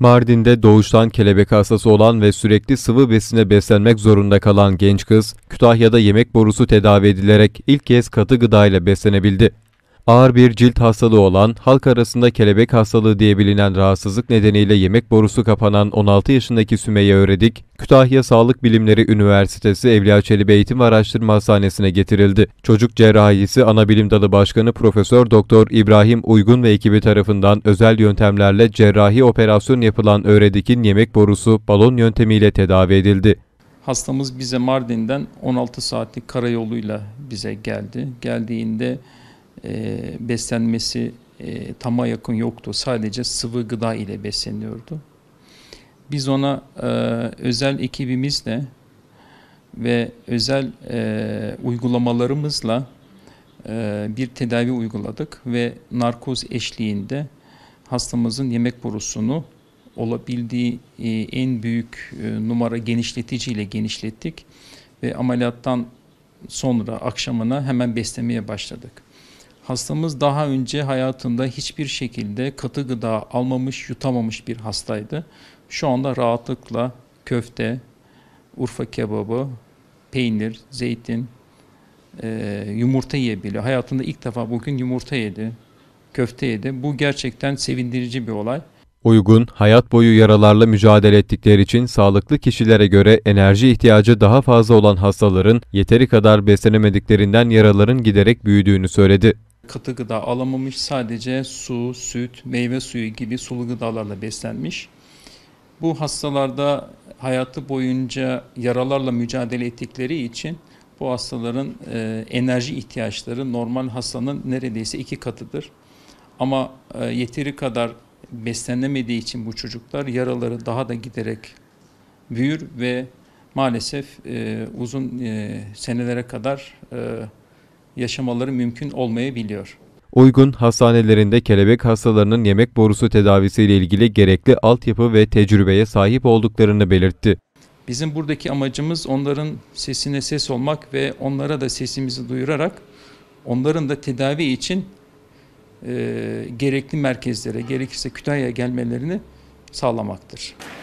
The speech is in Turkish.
Mardin'de doğuştan kelebek hastası olan ve sürekli sıvı besine beslenmek zorunda kalan genç kız, Kütahya'da yemek borusu tedavi edilerek ilk kez katı gıdayla beslenebildi. Ağır bir cilt hastalığı olan, halk arasında kelebek hastalığı diye bilinen rahatsızlık nedeniyle yemek borusu kapanan 16 yaşındaki Sümeyye öredik Kütahya Sağlık Bilimleri Üniversitesi Evliya Çelebi Eğitim ve Araştırma Hastanesi'ne getirildi. Çocuk Cerrahisi Anabilim Dalı Başkanı Profesör Doktor İbrahim Uygun ve ekibi tarafından özel yöntemlerle cerrahi operasyon yapılan öredikin yemek borusu balon yöntemiyle tedavi edildi. Hastamız bize Mardin'den 16 saatlik karayoluyla bize geldi. Geldiğinde e, beslenmesi e, tama yakın yoktu. Sadece sıvı gıda ile besleniyordu. Biz ona e, özel ekibimizle ve özel e, uygulamalarımızla e, bir tedavi uyguladık ve narkoz eşliğinde hastamızın yemek borusunu olabildiği e, en büyük e, numara genişleticiyle genişlettik ve ameliyattan sonra akşamına hemen beslemeye başladık. Hastamız daha önce hayatında hiçbir şekilde katı gıda almamış, yutamamış bir hastaydı. Şu anda rahatlıkla köfte, Urfa kebabı, peynir, zeytin, e, yumurta yiyebiliyor. Hayatında ilk defa bugün yumurta yedi, köfte yedi. Bu gerçekten sevindirici bir olay. Uygun, hayat boyu yaralarla mücadele ettikleri için sağlıklı kişilere göre enerji ihtiyacı daha fazla olan hastaların yeteri kadar beslenemediklerinden yaraların giderek büyüdüğünü söyledi katı gıda alamamış sadece su, süt, meyve suyu gibi sulu gıdalarla beslenmiş. Bu hastalarda hayatı boyunca yaralarla mücadele ettikleri için bu hastaların e, enerji ihtiyaçları normal hastanın neredeyse iki katıdır. Ama e, yeteri kadar beslenemediği için bu çocuklar yaraları daha da giderek büyür ve maalesef e, uzun e, senelere kadar e, yaşamaları mümkün olmayabiliyor. Uygun hastanelerinde kelebek hastalarının yemek borusu tedavisiyle ilgili gerekli altyapı ve tecrübeye sahip olduklarını belirtti. Bizim buradaki amacımız onların sesine ses olmak ve onlara da sesimizi duyurarak onların da tedavi için e, gerekli merkezlere, gerekirse Kütahya'ya gelmelerini sağlamaktır.